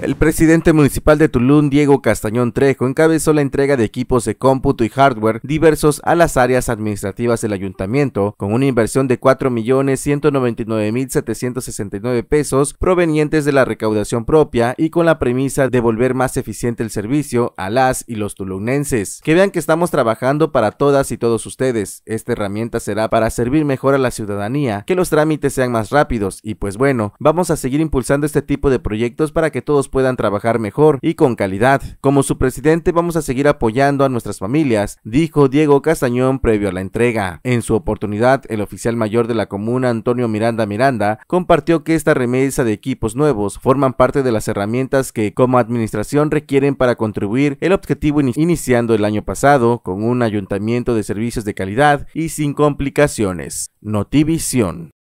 El presidente municipal de Tulum, Diego Castañón Trejo, encabezó la entrega de equipos de cómputo y hardware diversos a las áreas administrativas del ayuntamiento, con una inversión de 4.199.769 pesos provenientes de la recaudación propia y con la premisa de volver más eficiente el servicio a las y los tulunenses. Que vean que estamos trabajando para todas y todos ustedes. Esta herramienta será para servir mejor a la ciudadanía, que los trámites sean más rápidos y pues bueno, vamos a seguir impulsando este tipo de proyectos para que todos puedan trabajar mejor y con calidad. Como su presidente vamos a seguir apoyando a nuestras familias, dijo Diego Castañón previo a la entrega. En su oportunidad, el oficial mayor de la comuna, Antonio Miranda Miranda, compartió que esta remesa de equipos nuevos forman parte de las herramientas que como administración requieren para contribuir el objetivo iniciando el año pasado con un ayuntamiento de servicios de calidad y sin complicaciones. Notivisión.